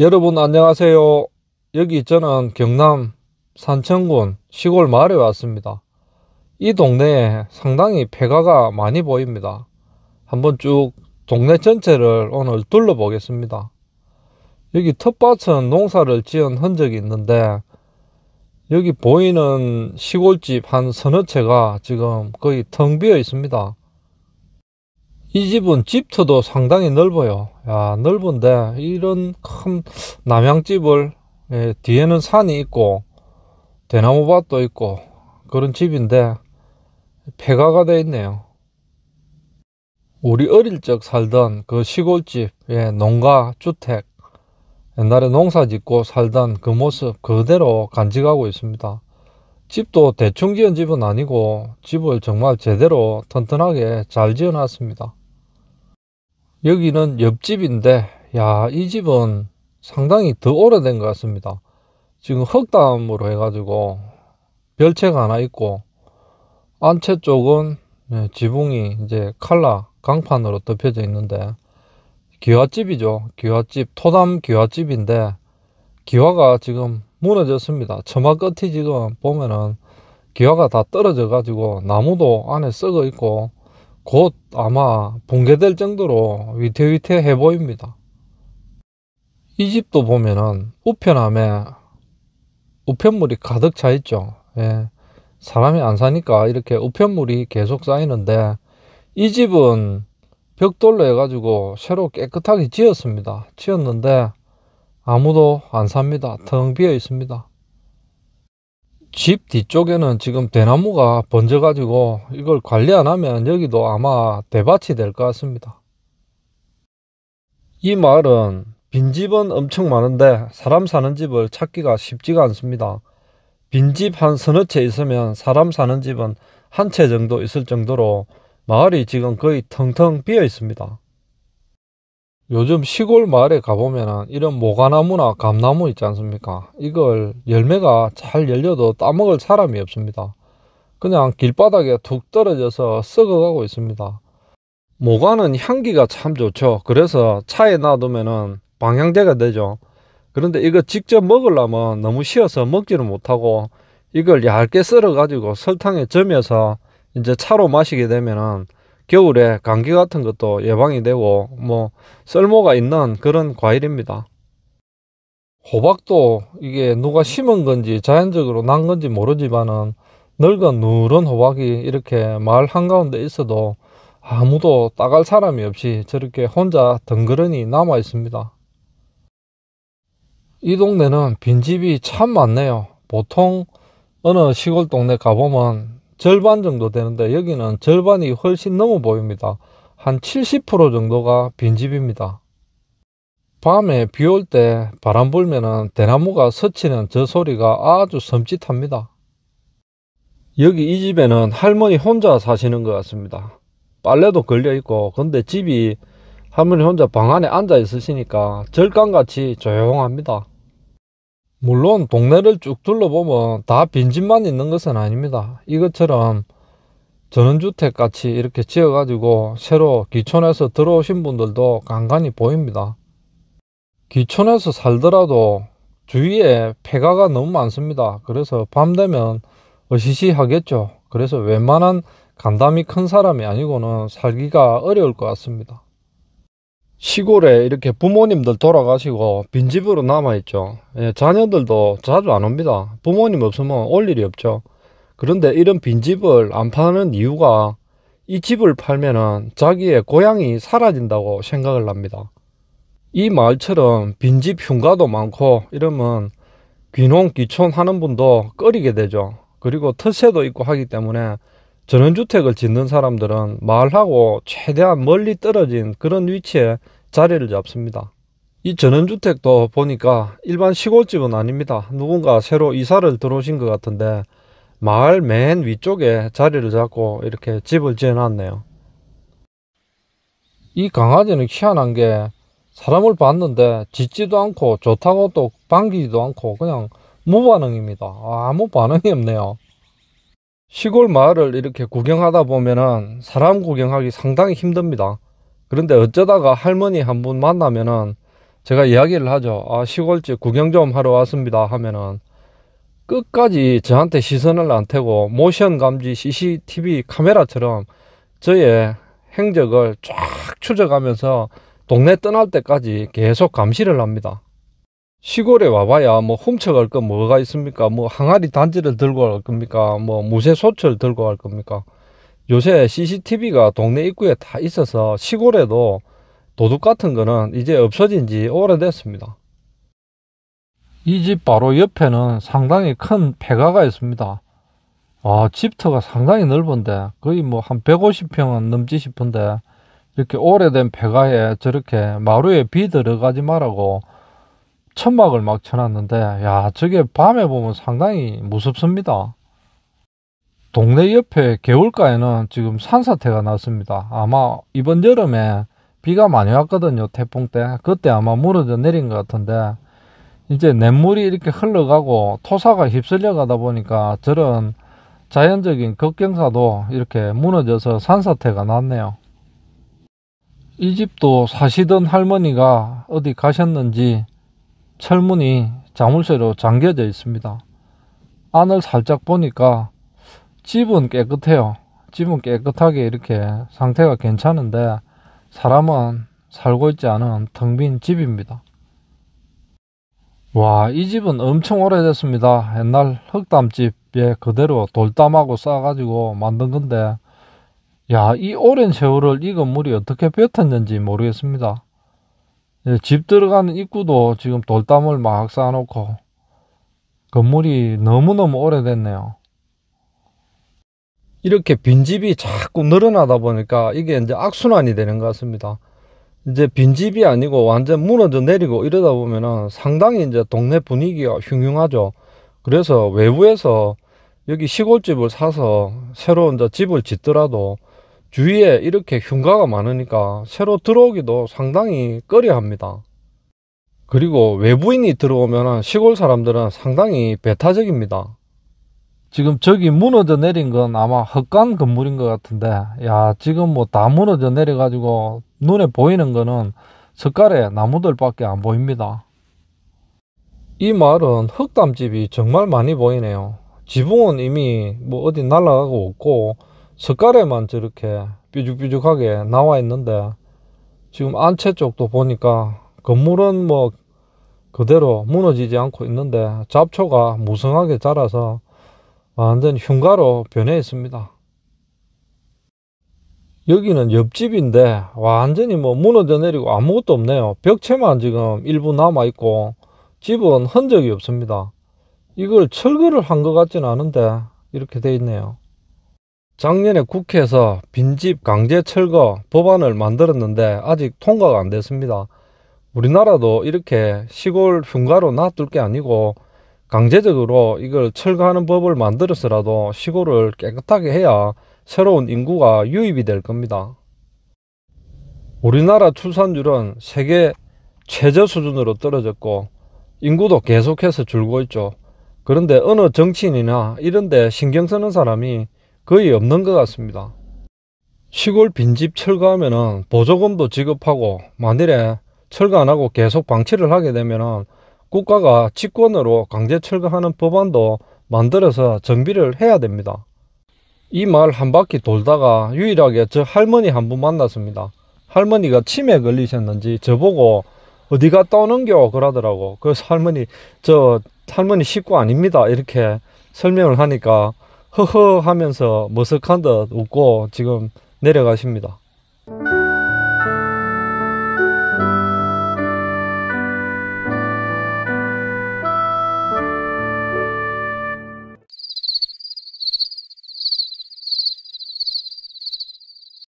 여러분 안녕하세요. 여기 저는 경남 산천군 시골 마을에 왔습니다. 이 동네에 상당히 폐가가 많이 보입니다. 한번 쭉 동네 전체를 오늘 둘러보겠습니다. 여기 텃밭은 농사를 지은 흔적이 있는데 여기 보이는 시골집 한 서너 채가 지금 거의 텅 비어 있습니다. 이 집은 집터도 상당히 넓어요. 야, 넓은데 이런 큰 남양집을 예, 뒤에는 산이 있고 대나무밭도 있고 그런 집인데 폐가가 돼 있네요. 우리 어릴 적 살던 그 시골집, 예, 농가, 주택 옛날에 농사 짓고 살던 그 모습 그대로 간직하고 있습니다. 집도 대충 지은 집은 아니고 집을 정말 제대로 튼튼하게 잘 지어놨습니다. 여기는 옆집인데 야이 집은 상당히 더 오래된 것 같습니다 지금 흙담으로 해가지고 별채가 하나 있고 안채 쪽은 네, 지붕이 이제 칼라 강판으로 덮여져 있는데 기와집이죠 기와집 토담 기와집인데 기와가 지금 무너졌습니다 처마 끝이 지금 보면은 기와가 다 떨어져 가지고 나무도 안에 썩어 있고 곧 아마 붕괴될 정도로 위태위태해 보입니다. 이 집도 보면은 우편함에 우편물이 가득 차 있죠. 예. 사람이 안 사니까 이렇게 우편물이 계속 쌓이는데 이 집은 벽돌로 해가지고 새로 깨끗하게 지었습니다. 지었는데 아무도 안 삽니다. 텅 비어 있습니다. 집 뒤쪽에는 지금 대나무가 번져 가지고 이걸 관리 안 하면 여기도 아마 대밭이 될 것 같습니다 이 마을은 빈집은 엄청 많은데 사람 사는 집을 찾기가 쉽지가 않습니다 빈집 한 서너 채 있으면 사람 사는 집은 한 채 정도 있을 정도로 마을이 지금 거의 텅텅 비어 있습니다 요즘 시골 마을에 가보면 이런 모과나무나 감나무 있지 않습니까? 이걸 열매가 잘 열려도 따먹을 사람이 없습니다. 그냥 길바닥에 툭 떨어져서 썩어가고 있습니다. 모과는 향기가 참 좋죠. 그래서 차에 놔두면 방향제가 되죠. 그런데 이거 직접 먹으려면 너무 쉬어서 먹지를 못하고 이걸 얇게 썰어가지고 설탕에 점여서 이제 차로 마시게 되면은 겨울에 감기 같은 것도 예방이 되고 뭐 쓸모가 있는 그런 과일입니다. 호박도 이게 누가 심은 건지 자연적으로 난 건지 모르지만은 늙은 누런 호박이 이렇게 마을 한가운데 있어도 아무도 따갈 사람이 없이 저렇게 혼자 덩그러니 남아 있습니다. 이 동네는 빈집이 참 많네요. 보통 어느 시골 동네 가보면 절반 정도 되는데 여기는 절반이 훨씬 넘어 보입니다. 한 70% 정도가 빈집입니다. 밤에 비 올 때 바람 불면은 대나무가 스치는 저 소리가 아주 섬찟합니다. 여기 이 집에는 할머니 혼자 사시는 것 같습니다. 빨래도 걸려있고 근데 집이 할머니 혼자 방 안에 앉아 있으시니까 절간같이 조용합니다. 물론 동네를 쭉 둘러보면 다 빈집만 있는 것은 아닙니다. 이것처럼 전원주택 같이 이렇게 지어가지고 새로 기촌에서 들어오신 분들도 간간히 보입니다. 기촌에서 살더라도 주위에 폐가가 너무 많습니다. 그래서 밤 되면 어시시하겠죠. 그래서 웬만한 간담이 큰 사람이 아니고는 살기가 어려울 것 같습니다. 시골에 이렇게 부모님들 돌아가시고 빈집으로 남아있죠 예, 자녀들도 자주 안 옵니다 부모님 없으면 올 일이 없죠 그런데 이런 빈집을 안 파는 이유가 이 집을 팔면은 자기의 고향이 사라진다고 생각을 합니다 이 마을처럼 빈집 흉가도 많고 이러면 귀농 귀촌 하는 분도 꺼리게 되죠 그리고 터세도 있고 하기 때문에 전원주택을 짓는 사람들은 마을하고 최대한 멀리 떨어진 그런 위치에 자리를 잡습니다. 이 전원주택도 보니까 일반 시골집은 아닙니다. 누군가 새로 이사를 들어오신 것 같은데 마을 맨 위쪽에 자리를 잡고 이렇게 집을 지어놨네요. 이 강아지는 희한한 게 사람을 봤는데 짖지도 않고 좋다고 또 반기지도 않고 그냥 무반응입니다. 아무 반응이 없네요. 시골 마을을 이렇게 구경하다 보면은 사람 구경하기 상당히 힘듭니다. 그런데 어쩌다가 할머니 한 분 만나면은 제가 이야기를 하죠. 아, 시골집 구경 좀 하러 왔습니다. 하면은 끝까지 저한테 시선을 안 태고 모션 감지 CCTV 카메라처럼 저의 행적을 쫙 추적하면서 동네 떠날 때까지 계속 감시를 합니다. 시골에 와봐야 뭐 훔쳐갈 거 뭐가 있습니까? 뭐 항아리 단지를 들고 갈 겁니까? 뭐 무쇠 소철 들고 갈 겁니까? 요새 CCTV가 동네 입구에 다 있어서 시골에도 도둑 같은 거는 이제 없어진 지 오래됐습니다. 이 집 바로 옆에는 상당히 큰 폐가가 있습니다. 아, 집터가 상당히 넓은데 거의 뭐 한 150평은 넘지 싶은데 이렇게 오래된 폐가에 저렇게 마루에 비 들어가지 말라고 천막을 막 쳐놨는데 야 저게 밤에 보면 상당히 무섭습니다. 동네 옆에 개울가에는 지금 산사태가 났습니다. 아마 이번 여름에 비가 많이 왔거든요. 태풍 때. 그때 아마 무너져 내린 것 같은데 이제 냇물이 이렇게 흘러가고 토사가 휩쓸려 가다 보니까 저런 자연적인 겉경사도 이렇게 무너져서 산사태가 났네요. 이 집도 사시던 할머니가 어디 가셨는지 철문이 자물쇠로 잠겨져 있습니다. 안을 살짝 보니까 집은 깨끗해요. 집은 깨끗하게 이렇게 상태가 괜찮은데 사람은 살고 있지 않은 텅 빈 집입니다. 와, 이 집은 엄청 오래됐습니다. 옛날 흑담집에 그대로 돌담하고 쌓아 가지고 만든 건데, 야, 이 오랜 세월을 이 건물이 어떻게 뱉었는지 모르겠습니다. 예, 집 들어가는 입구도 지금 돌담을 막 쌓아놓고, 건물이 너무너무 오래됐네요. 이렇게 빈집이 자꾸 늘어나다 보니까 이게 이제 악순환이 되는 것 같습니다. 이제 빈집이 아니고 완전 무너져 내리고 이러다 보면은 상당히 이제 동네 분위기가 흉흉하죠. 그래서 외부에서 여기 시골집을 사서 새로 이제 집을 짓더라도 주위에 이렇게 흉가가 많으니까 새로 들어오기도 상당히 꺼려합니다. 그리고 외부인이 들어오면 시골 사람들은 상당히 배타적입니다. 지금 저기 무너져 내린 건 아마 헛간 건물인 것 같은데 야 지금 뭐 다 무너져 내려 가지고 눈에 보이는 거는 석가래 나무들밖에 안 보입니다 이 마을은 흙담집이 정말 많이 보이네요 지붕은 이미 뭐 어디 날아가고 없고 석가래만 저렇게 삐죽삐죽하게 나와 있는데 지금 안채 쪽도 보니까 건물은 뭐 그대로 무너지지 않고 있는데 잡초가 무성하게 자라서 완전 흉가로 변해 있습니다. 여기는 옆집인데 완전히 뭐 무너져 내리고 아무것도 없네요. 벽체만 지금 일부 남아있고 집은 흔적이 없습니다. 이걸 철거를 한 것 같지는 않은데 이렇게 돼 있네요. 작년에 국회에서 빈집 강제 철거 법안을 만들었는데 아직 통과가 안 됐습니다. 우리나라도 이렇게 시골 흉가로 놔둘 게 아니고 강제적으로 이걸 철거하는 법을 만들어서라도 시골을 깨끗하게 해야 새로운 인구가 유입이 될 겁니다. 우리나라 출산율은 세계 최저 수준으로 떨어졌고 인구도 계속해서 줄고 있죠. 그런데 어느 정치인이나 이런데 신경 쓰는 사람이 거의 없는 것 같습니다. 시골 빈집 철거하면 보조금도 지급하고 만일에 철거 안 하고 계속 방치를 하게 되면 국가가 직권으로 강제 철거하는 법안도 만들어서 정비를 해야 됩니다. 이 말 한 바퀴 돌다가 유일하게 저 할머니 한 분 만났습니다. 할머니가 치매 걸리셨는지 저보고 어디 갔다 오는겨 그러더라고. 그래서 할머니 저 할머니 식구 아닙니다 이렇게 설명을 하니까 허허 하면서 머쓱한 듯 웃고 지금 내려가십니다.